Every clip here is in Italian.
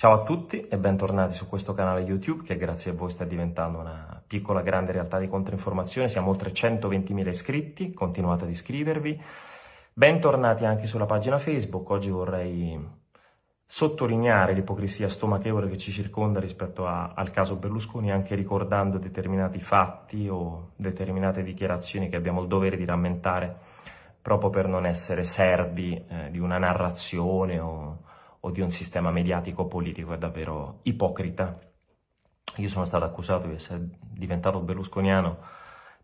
Ciao a tutti e bentornati su questo canale YouTube che grazie a voi sta diventando una piccola grande realtà di controinformazione. Siamo oltre 120.000 iscritti, continuate ad iscrivervi. Bentornati anche sulla pagina Facebook. Oggi vorrei sottolineare l'ipocrisia stomachevole che ci circonda rispetto a, al caso Berlusconi, anche ricordando determinati fatti o determinate dichiarazioni che abbiamo il dovere di rammentare proprio per non essere servi eh, di una narrazione o o di un sistema mediatico politico è davvero ipocrita. Io sono stato accusato di essere diventato berlusconiano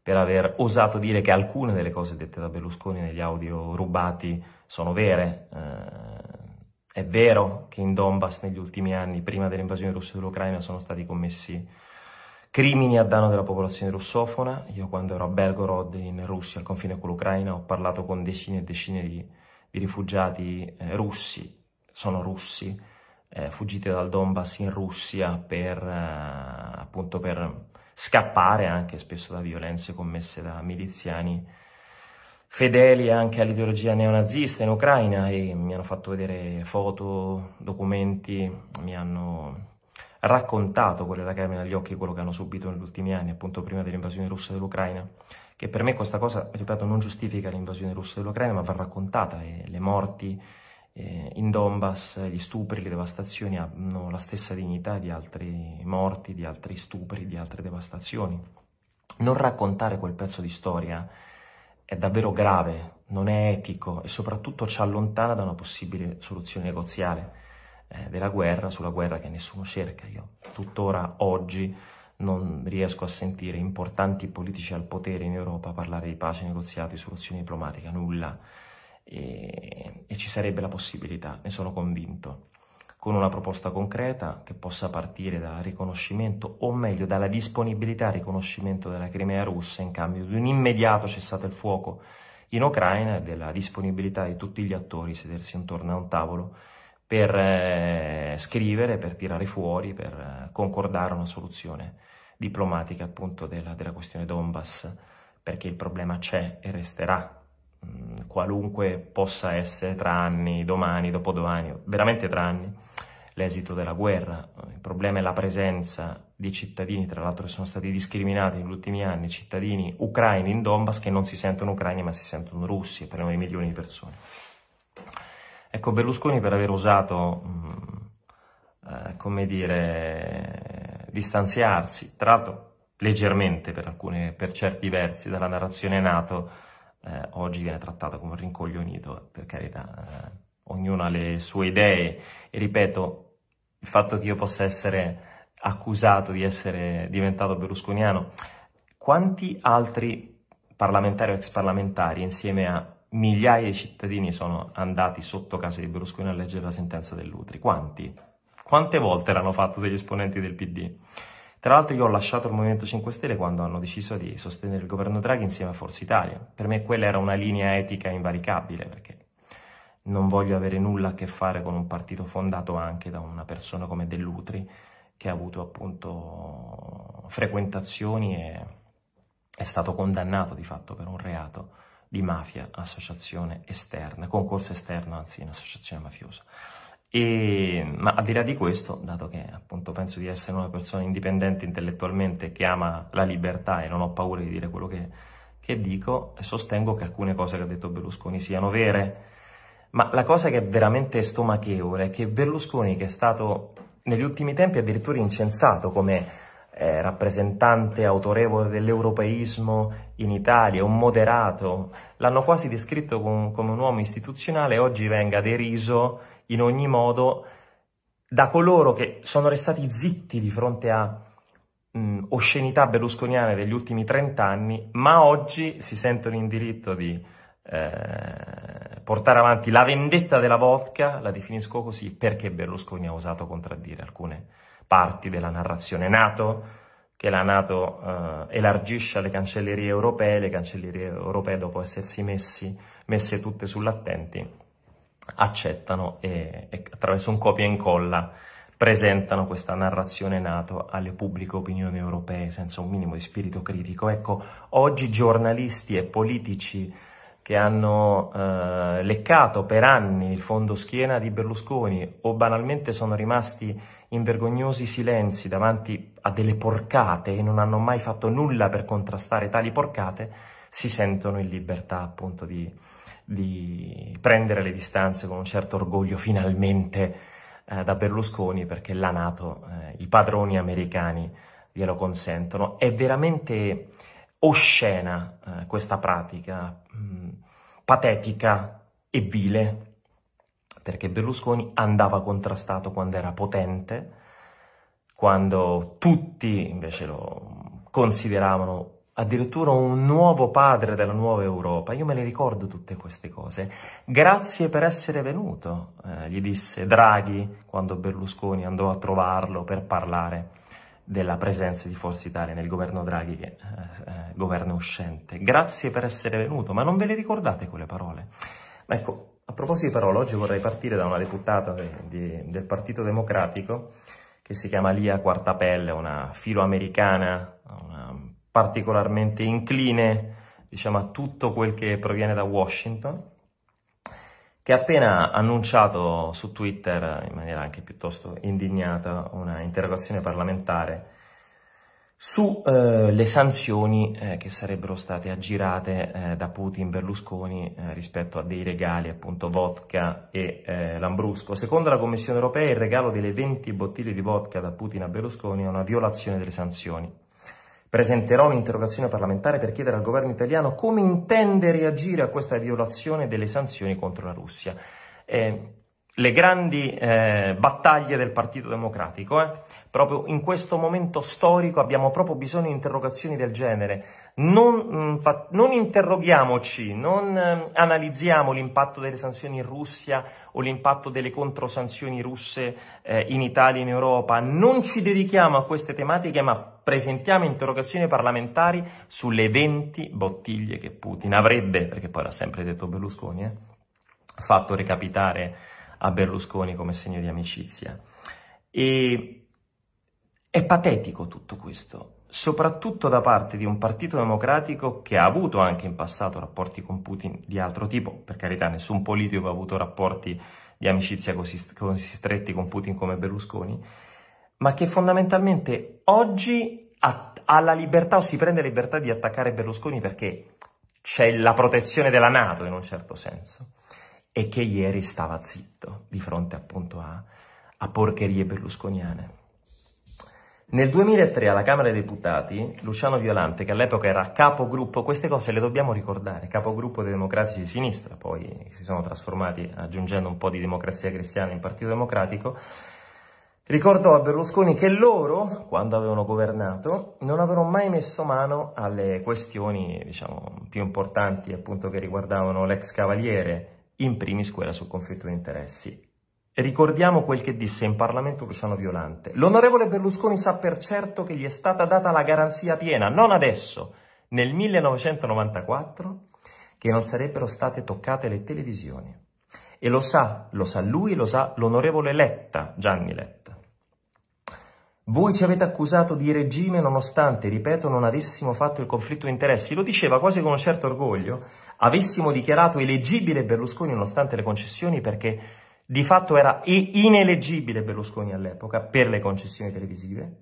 per aver osato dire che alcune delle cose dette da Berlusconi negli audio rubati sono vere. Eh, è vero che in Donbass negli ultimi anni, prima dell'invasione russa dell'Ucraina, sono stati commessi crimini a danno della popolazione russofona. Io quando ero a Belgorod in Russia, al confine con l'Ucraina, ho parlato con decine e decine di, di rifugiati eh, russi sono russi, eh, fuggiti dal Donbass in Russia per, eh, appunto per scappare anche spesso da violenze commesse da miliziani fedeli anche all'ideologia neonazista in Ucraina e mi hanno fatto vedere foto, documenti, mi hanno raccontato con le lacrime agli occhi quello che hanno subito negli ultimi anni, appunto prima dell'invasione russa dell'Ucraina, che per me questa cosa, ripeto, non giustifica l'invasione russa dell'Ucraina, ma va raccontata e le morti, eh, in Donbass gli stupri, le devastazioni hanno la stessa dignità di altri morti, di altri stupri, di altre devastazioni. Non raccontare quel pezzo di storia è davvero grave, non è etico e soprattutto ci allontana da una possibile soluzione negoziale eh, della guerra, sulla guerra che nessuno cerca. Io tuttora oggi non riesco a sentire importanti politici al potere in Europa parlare di pace, negoziati, soluzioni diplomatiche, nulla. E ci sarebbe la possibilità, ne sono convinto, con una proposta concreta che possa partire dal riconoscimento, o meglio dalla disponibilità al riconoscimento della Crimea russa in cambio di un immediato cessato il fuoco in Ucraina e della disponibilità di tutti gli attori a sedersi intorno a un tavolo per eh, scrivere, per tirare fuori, per eh, concordare una soluzione diplomatica appunto della, della questione Donbass, perché il problema c'è e resterà Mm, qualunque possa essere tra anni, domani, dopodomani, veramente tra anni, l'esito della guerra. Il problema è la presenza di cittadini, tra l'altro che sono stati discriminati negli ultimi anni, cittadini ucraini in Donbass che non si sentono ucraini ma si sentono russi, parliamo di milioni di persone. Ecco, Berlusconi per aver osato, mm, eh, come dire, distanziarsi, tra l'altro leggermente per, alcune, per certi versi, dalla narrazione NATO, eh, oggi viene trattato come un rincoglionito, per carità, eh, ognuno ha le sue idee e ripeto, il fatto che io possa essere accusato di essere diventato berlusconiano, quanti altri parlamentari o ex parlamentari insieme a migliaia di cittadini sono andati sotto casa di Berlusconi a leggere la sentenza dell'Utri? Quanti? Quante volte l'hanno fatto degli esponenti del PD? Tra l'altro io ho lasciato il Movimento 5 Stelle quando hanno deciso di sostenere il governo Draghi insieme a Forza Italia. Per me quella era una linea etica invalicabile perché non voglio avere nulla a che fare con un partito fondato anche da una persona come Dell'Utri che ha avuto appunto frequentazioni e è stato condannato di fatto per un reato di mafia, associazione esterna, concorso esterno anzi in associazione mafiosa. E, ma al di là di questo, dato che appunto penso di essere una persona indipendente intellettualmente che ama la libertà e non ho paura di dire quello che, che dico, sostengo che alcune cose che ha detto Berlusconi siano vere. Ma la cosa che è veramente stomachevole è che Berlusconi, che è stato negli ultimi tempi addirittura incensato come eh, rappresentante autorevole dell'europeismo in Italia, un moderato, l'hanno quasi descritto com come un uomo istituzionale, oggi venga deriso in ogni modo da coloro che sono restati zitti di fronte a mh, oscenità berlusconiane degli ultimi 30 anni, ma oggi si sentono in diritto di eh, portare avanti la vendetta della vodka, la definisco così, perché Berlusconi ha osato contraddire alcune parti della narrazione NATO, che la Nato eh, elargisce alle cancellerie europee, le cancellerie europee dopo essersi messi, messe tutte sull'attenti accettano e, e attraverso un copia e incolla presentano questa narrazione NATO alle pubbliche opinioni europee senza un minimo di spirito critico. Ecco, oggi giornalisti e politici che hanno eh, leccato per anni il fondo schiena di Berlusconi o banalmente sono rimasti in vergognosi silenzi davanti a delle porcate e non hanno mai fatto nulla per contrastare tali porcate, si sentono in libertà appunto di, di prendere le distanze con un certo orgoglio finalmente eh, da Berlusconi perché la Nato, eh, i padroni americani glielo consentono. È veramente oscena eh, questa pratica, mh, mm, patetica e vile, perché Berlusconi andava contrastato quando era potente, quando tutti invece lo consideravano addirittura un nuovo padre della nuova Europa. Io me le ricordo tutte queste cose. Grazie per essere venuto, eh, gli disse Draghi quando Berlusconi andò a trovarlo per parlare della presenza di Forza Italia nel governo Draghi, che eh, eh governo uscente. Grazie per essere venuto, ma non ve le ricordate quelle parole? Ma ecco, a proposito di parole, oggi vorrei partire da una deputata di, di, del Partito Democratico che si chiama Lia Quartapelle, una filoamericana, una particolarmente incline diciamo, a tutto quel che proviene da Washington, che ha appena annunciato su Twitter, in maniera anche piuttosto indignata, una interrogazione parlamentare sulle eh, sanzioni eh, che sarebbero state aggirate eh, da Putin Berlusconi eh, rispetto a dei regali, appunto vodka e eh, lambrusco. Secondo la Commissione europea il regalo delle 20 bottiglie di vodka da Putin a Berlusconi è una violazione delle sanzioni. Presenterò un'interrogazione parlamentare per chiedere al governo italiano come intende reagire a questa violazione delle sanzioni contro la Russia. Eh, le grandi eh, battaglie del Partito Democratico. Eh? Proprio in questo momento storico abbiamo proprio bisogno di interrogazioni del genere. Non, mh, mm, non interroghiamoci, non eh, analizziamo l'impatto delle sanzioni in Russia o l'impatto delle controsanzioni russe eh, in Italia e in Europa. Non ci dedichiamo a queste tematiche, ma presentiamo interrogazioni parlamentari sulle 20 bottiglie che Putin avrebbe, perché poi l'ha sempre detto Berlusconi, eh, fatto recapitare a Berlusconi come segno di amicizia. E è patetico tutto questo, soprattutto da parte di un partito democratico che ha avuto anche in passato rapporti con Putin di altro tipo, per carità nessun politico ha avuto rapporti di amicizia così, così stretti con Putin come Berlusconi, ma che fondamentalmente oggi ha, ha la libertà o si prende la libertà di attaccare Berlusconi perché c'è la protezione della Nato in un certo senso e che ieri stava zitto di fronte appunto a, a porcherie berlusconiane. Nel 2003 alla Camera dei Deputati, Luciano Violante, che all'epoca era capogruppo, queste cose le dobbiamo ricordare, capogruppo dei democratici di sinistra, poi si sono trasformati aggiungendo un po' di democrazia cristiana in Partito Democratico, Ricordò a Berlusconi che loro, quando avevano governato, non avevano mai messo mano alle questioni diciamo, più importanti appunto, che riguardavano l'ex cavaliere, in primis quella sul conflitto di interessi. Ricordiamo quel che disse in Parlamento Luciano Violante. L'onorevole Berlusconi sa per certo che gli è stata data la garanzia piena, non adesso, nel 1994, che non sarebbero state toccate le televisioni. E lo sa, lo sa lui, lo sa l'onorevole Letta, Gianni Letta. Voi ci avete accusato di regime nonostante, ripeto, non avessimo fatto il conflitto di interessi. Lo diceva quasi con un certo orgoglio. Avessimo dichiarato eleggibile Berlusconi nonostante le concessioni perché di fatto era ineleggibile Berlusconi all'epoca per le concessioni televisive.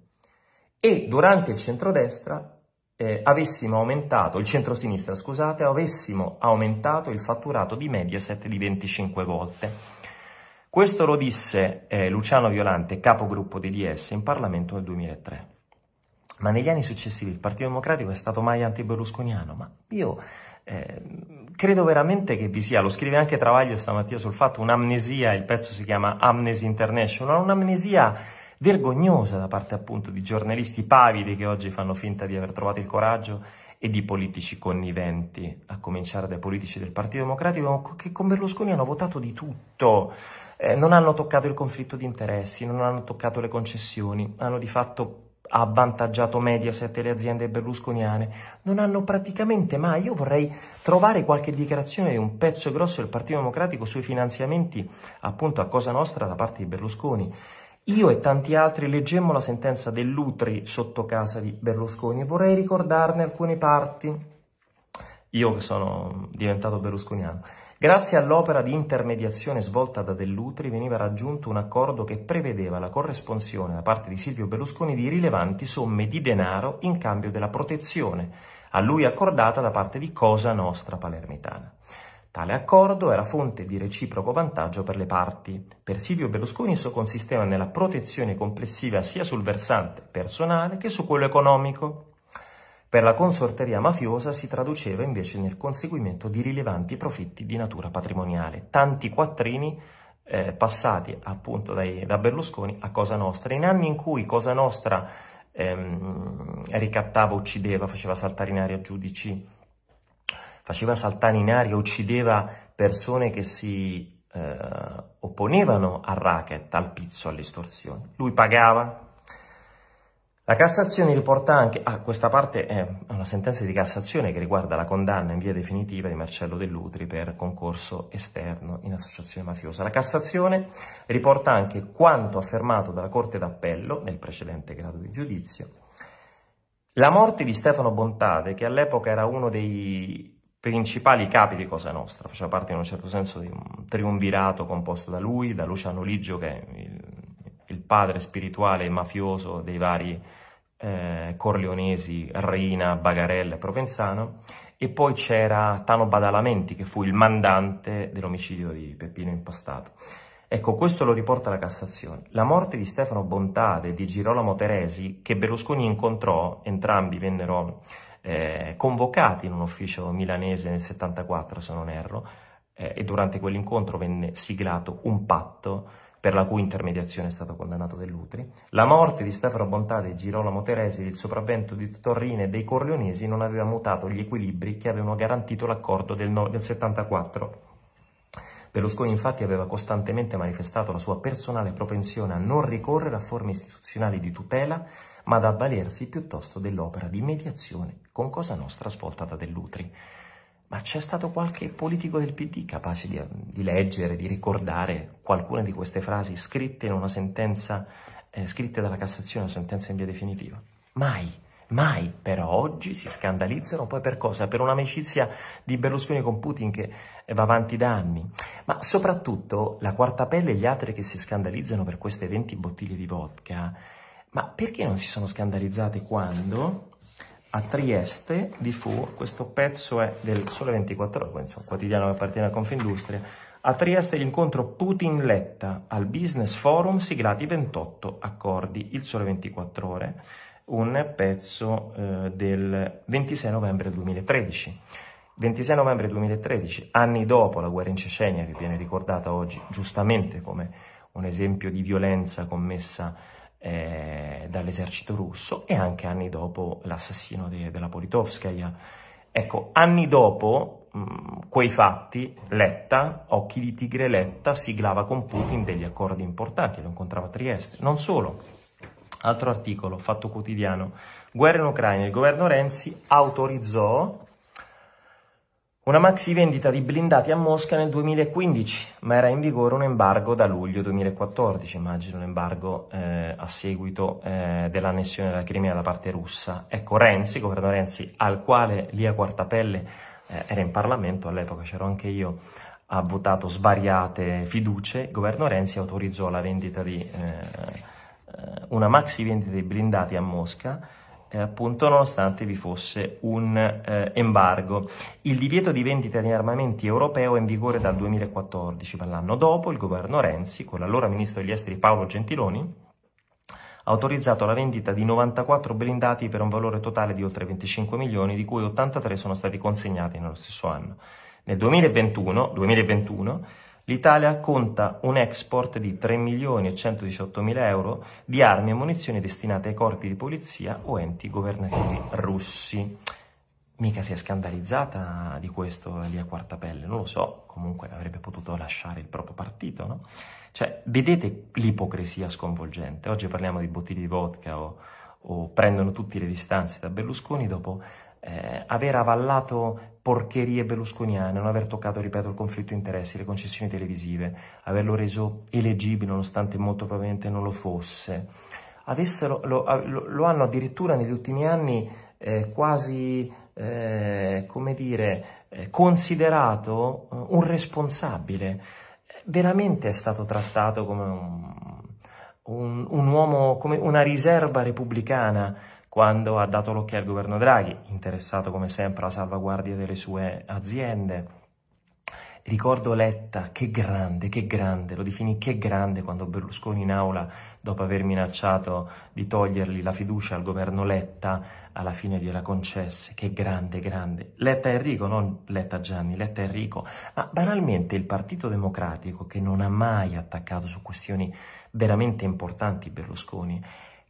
E durante il centrodestra eh, avessimo aumentato, il centrosinistra scusate, avessimo aumentato il fatturato di Mediaset di 25 volte. Questo lo disse eh, Luciano Violante, capogruppo di DS, in Parlamento nel 2003. Ma negli anni successivi il Partito Democratico è stato mai anti-berlusconiano, ma io eh, credo veramente che vi sia, lo scrive anche Travaglio stamattina sul fatto, un'amnesia, il pezzo si chiama Amnesty International, un'amnesia vergognosa da parte appunto di giornalisti pavidi che oggi fanno finta di aver trovato il coraggio e di politici conniventi, a cominciare dai politici del Partito Democratico che con Berlusconi hanno votato di tutto, eh, non hanno toccato il conflitto di interessi, non hanno toccato le concessioni, hanno di fatto avvantaggiato Mediaset e le aziende berlusconiane, non hanno praticamente mai, io vorrei trovare qualche dichiarazione di un pezzo grosso del Partito Democratico sui finanziamenti appunto a Cosa Nostra da parte di Berlusconi io e tanti altri leggemmo la sentenza dell'Utri sotto casa di Berlusconi e vorrei ricordarne alcune parti. Io che sono diventato berlusconiano. Grazie all'opera di intermediazione svolta da Dell'Utri veniva raggiunto un accordo che prevedeva la corresponsione da parte di Silvio Berlusconi di rilevanti somme di denaro in cambio della protezione a lui accordata da parte di Cosa Nostra Palermitana. Tale accordo era fonte di reciproco vantaggio per le parti. Per Silvio Berlusconi esso consisteva nella protezione complessiva sia sul versante personale che su quello economico. Per la consorteria mafiosa si traduceva invece nel conseguimento di rilevanti profitti di natura patrimoniale, tanti quattrini eh, passati appunto dai, da Berlusconi a Cosa Nostra. In anni in cui Cosa Nostra ehm, ricattava, uccideva, faceva saltare in aria giudici, faceva saltare in aria, uccideva persone che si eh, opponevano al racket, al pizzo, all'estorsione. Lui pagava. La Cassazione riporta anche, ah, questa parte è una sentenza di Cassazione che riguarda la condanna in via definitiva di Marcello Dell'Utri per concorso esterno in associazione mafiosa. La Cassazione riporta anche quanto affermato dalla Corte d'Appello nel precedente grado di giudizio la morte di Stefano Bontade, che all'epoca era uno dei principali capi di Cosa Nostra, faceva parte in un certo senso di un triunvirato composto da lui, da Luciano Liggio che è il, il padre spirituale e mafioso dei vari eh, corleonesi, Reina, Bagarella e Provenzano, e poi c'era Tano Badalamenti che fu il mandante dell'omicidio di Peppino Impastato. Ecco, questo lo riporta la Cassazione. La morte di Stefano Bontade e di Girolamo Teresi, che Berlusconi incontrò, entrambi vennero eh, convocati in un ufficio milanese nel 74 se non erro eh, e durante quell'incontro venne siglato un patto per la cui intermediazione è stato condannato Dell'Utri. La morte di Stefano Bontade e Girolamo Teresi ed il sopravvento di Torrine e dei Corleonesi non aveva mutato gli equilibri che avevano garantito l'accordo del, no del 74. Berlusconi infatti aveva costantemente manifestato la sua personale propensione a non ricorrere a forme istituzionali di tutela, ma ad avvalersi piuttosto dell'opera di mediazione con Cosa Nostra svolta da Dell'Utri. Ma c'è stato qualche politico del PD capace di, di, leggere, di ricordare qualcuna di queste frasi scritte in una sentenza, eh, scritte dalla Cassazione, una sentenza in via definitiva? Mai! Mai però oggi si scandalizzano poi per cosa? Per un'amicizia di Berlusconi con Putin che va avanti da anni. Ma soprattutto la quarta pelle e gli altri che si scandalizzano per queste 20 bottiglie di vodka, ma perché non si sono scandalizzati quando a Trieste vi fu, questo pezzo è eh, del Sole 24 Ore, insomma, quotidiano che appartiene a Confindustria, a Trieste l'incontro Putin-Letta al Business Forum siglati 28 accordi, il Sole 24 Ore un pezzo eh, del 26 novembre 2013. 26 novembre 2013, anni dopo la guerra in Cecenia, che viene ricordata oggi giustamente come un esempio di violenza commessa eh, dall'esercito russo, e anche anni dopo l'assassino de della Politovskaya. Ecco, anni dopo mh, quei fatti, Letta, Occhi di Tigre Letta, siglava con Putin degli accordi importanti, lo incontrava a Trieste. Non solo, Altro articolo, fatto quotidiano. Guerra in Ucraina, il governo Renzi autorizzò una maxi vendita di blindati a Mosca nel 2015, ma era in vigore un embargo da luglio 2014, immagino l'embargo eh, a seguito eh, dell'annessione della Crimea da parte russa. Ecco Renzi, governo Renzi, al quale Lia Quartapelle eh, era in Parlamento, all'epoca c'ero anche io, ha votato svariate fiducie, il governo Renzi autorizzò la vendita di eh, una maxi vendita dei blindati a Mosca eh, appunto nonostante vi fosse un eh, embargo. Il divieto di vendita di armamenti europeo è in vigore dal 2014, ma l'anno dopo il governo Renzi, con l'allora ministro degli esteri Paolo Gentiloni, ha autorizzato la vendita di 94 blindati per un valore totale di oltre 25 milioni, di cui 83 sono stati consegnati nello stesso anno. Nel 2021, 2021 L'Italia conta un export di 3 milioni e 118 mila euro di armi e munizioni destinate ai corpi di polizia o enti governativi russi. Mica si è scandalizzata di questo lì a quarta pelle, non lo so, comunque avrebbe potuto lasciare il proprio partito, no? Cioè, vedete l'ipocrisia sconvolgente. Oggi parliamo di bottiglie di vodka o, o prendono tutte le distanze da Berlusconi, dopo eh, aver avallato porcherie berlusconiane, non aver toccato, ripeto, il conflitto di interessi, le concessioni televisive, averlo reso elegibile nonostante molto probabilmente non lo fosse, Avessero, lo, lo, lo, hanno addirittura negli ultimi anni eh, quasi, eh, come dire, eh, considerato eh, un responsabile. Veramente è stato trattato come un, un, un uomo, come una riserva repubblicana, quando ha dato l'ok al governo Draghi, interessato come sempre alla salvaguardia delle sue aziende. Ricordo Letta, che grande, che grande, lo definì che grande quando Berlusconi in aula, dopo aver minacciato di togliergli la fiducia al governo Letta, alla fine gliela concesse, che grande, grande. Letta Enrico, non Letta Gianni, Letta Enrico, ma banalmente il Partito Democratico, che non ha mai attaccato su questioni veramente importanti Berlusconi,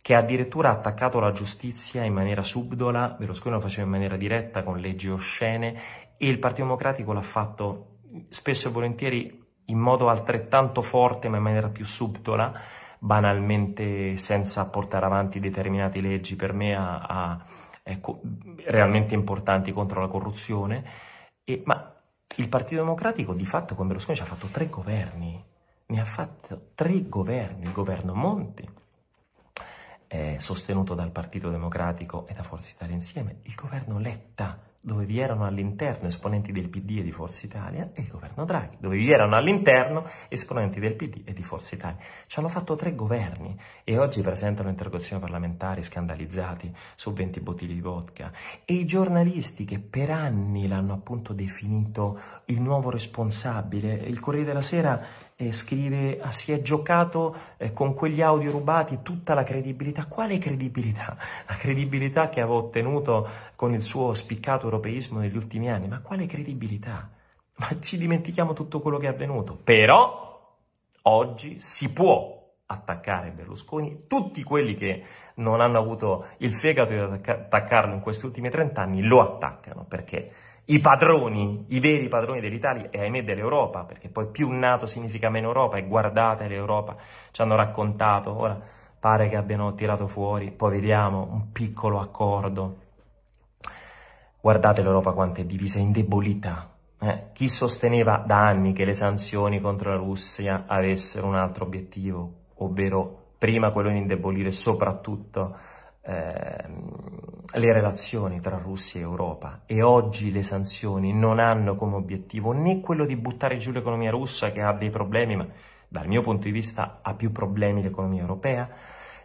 che addirittura ha attaccato la giustizia in maniera subdola, Berlusconi lo faceva in maniera diretta con leggi oscene e il Partito Democratico l'ha fatto spesso e volentieri in modo altrettanto forte ma in maniera più subdola, banalmente senza portare avanti determinate leggi per me a, a, ecco, realmente importanti contro la corruzione, e, ma il Partito Democratico di fatto con Berlusconi ci ha fatto tre governi, ne ha fatto tre governi, il governo Monti, eh, sostenuto dal Partito Democratico e da Forza Italia insieme, il governo Letta, dove vi erano all'interno esponenti del PD e di Forza Italia, e il governo Draghi, dove vi erano all'interno esponenti del PD e di Forza Italia. Ci hanno fatto tre governi e oggi presentano interrogazioni parlamentari scandalizzati su 20 bottiglie di vodka. E i giornalisti che per anni l'hanno appunto definito il nuovo responsabile, il Corriere della Sera eh, scrive ah, si è giocato eh, con quegli audio rubati tutta la credibilità. Quale credibilità? La credibilità che aveva ottenuto con il suo spiccato europeismo negli ultimi anni. Ma quale credibilità? Ma ci dimentichiamo tutto quello che è avvenuto. Però oggi si può attaccare Berlusconi, tutti quelli che non hanno avuto il fegato di attaccarlo in questi ultimi trent'anni lo attaccano perché i padroni, i veri padroni dell'Italia e ahimè dell'Europa, perché poi più nato significa meno Europa e guardate l'Europa, ci hanno raccontato, ora pare che abbiano tirato fuori, poi vediamo un piccolo accordo. Guardate l'Europa quanto è divisa, indebolita. Eh? Chi sosteneva da anni che le sanzioni contro la Russia avessero un altro obiettivo, ovvero prima quello di indebolire soprattutto Ehm, le relazioni tra Russia e Europa e oggi le sanzioni non hanno come obiettivo né quello di buttare giù l'economia russa che ha dei problemi, ma dal mio punto di vista ha più problemi l'economia europea,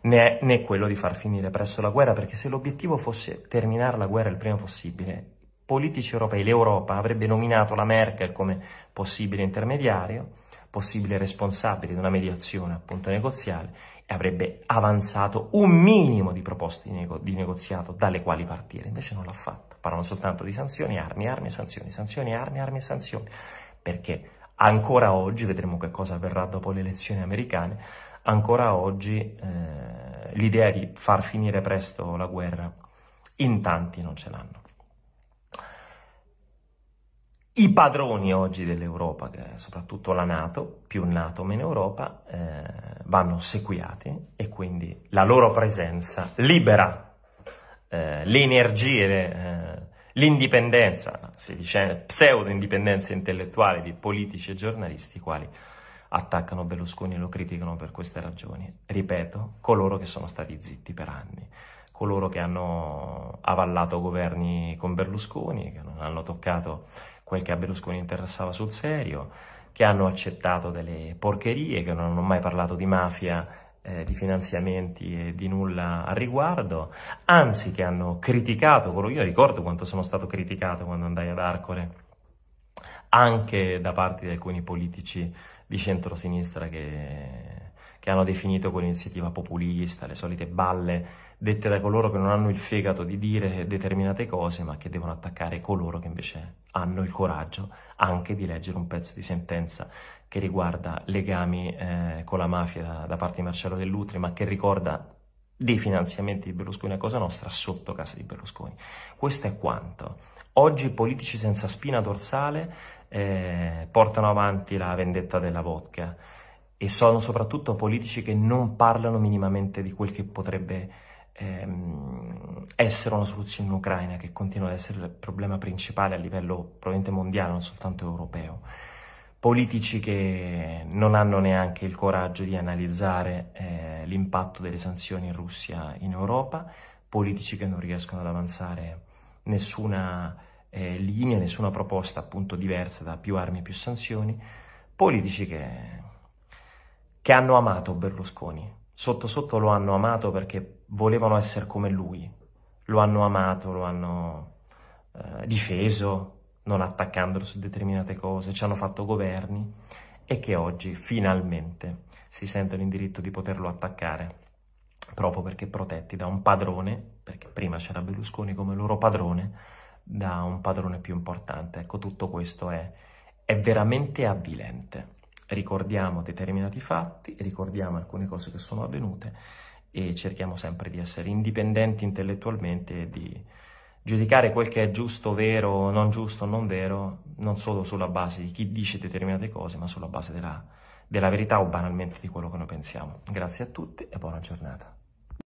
né, né quello di far finire presto la guerra, perché se l'obiettivo fosse terminare la guerra il prima possibile, politici europei, l'Europa avrebbe nominato la Merkel come possibile intermediario, possibile responsabile di una mediazione appunto negoziale e avrebbe avanzato un minimo di proposte di, nego di negoziato dalle quali partire, invece non l'ha fatto. Parlano soltanto di sanzioni, armi, armi, sanzioni, sanzioni, armi, armi e sanzioni, perché ancora oggi, vedremo che cosa avverrà dopo le elezioni americane, ancora oggi eh, l'idea di far finire presto la guerra in tanti non ce l'hanno i padroni oggi dell'Europa, soprattutto la Nato, più Nato meno Europa, eh, vanno sequiati e quindi la loro presenza libera eh, le energie, eh, l'indipendenza, si dice pseudo-indipendenza intellettuale di politici e giornalisti i quali attaccano Berlusconi e lo criticano per queste ragioni. Ripeto, coloro che sono stati zitti per anni coloro che hanno avallato governi con Berlusconi, che non hanno toccato quel che a Berlusconi interessava sul serio, che hanno accettato delle porcherie, che non hanno mai parlato di mafia, eh, di finanziamenti e di nulla al riguardo, anzi che hanno criticato, io ricordo quanto sono stato criticato quando andai ad Arcore, anche da parte di alcuni politici di centrosinistra che che hanno definito quell'iniziativa populista, le solite balle dette da coloro che non hanno il fegato di dire determinate cose, ma che devono attaccare coloro che invece hanno il coraggio anche di leggere un pezzo di sentenza che riguarda legami eh, con la mafia da, da parte di Marcello Dell'Utri, ma che ricorda dei finanziamenti di Berlusconi a Cosa Nostra sotto casa di Berlusconi. Questo è quanto. Oggi i politici senza spina dorsale eh, portano avanti la vendetta della vodka e sono soprattutto politici che non parlano minimamente di quel che potrebbe ehm, essere una soluzione in Ucraina, che continua ad essere il problema principale a livello probabilmente mondiale, non soltanto europeo. Politici che non hanno neanche il coraggio di analizzare eh, l'impatto delle sanzioni in Russia in Europa, politici che non riescono ad avanzare nessuna eh, linea, nessuna proposta appunto diversa da più armi e più sanzioni, politici che che hanno amato Berlusconi. Sotto sotto lo hanno amato perché volevano essere come lui. Lo hanno amato, lo hanno eh, difeso, non attaccandolo su determinate cose, ci hanno fatto governi e che oggi finalmente si sentono in diritto di poterlo attaccare proprio perché protetti da un padrone, perché prima c'era Berlusconi come loro padrone, da un padrone più importante. Ecco, tutto questo è, è veramente avvilente ricordiamo determinati fatti, ricordiamo alcune cose che sono avvenute e cerchiamo sempre di essere indipendenti intellettualmente e di giudicare quel che è giusto, vero, non giusto, non vero, non solo sulla base di chi dice determinate cose, ma sulla base della, della verità o banalmente di quello che noi pensiamo. Grazie a tutti e buona giornata.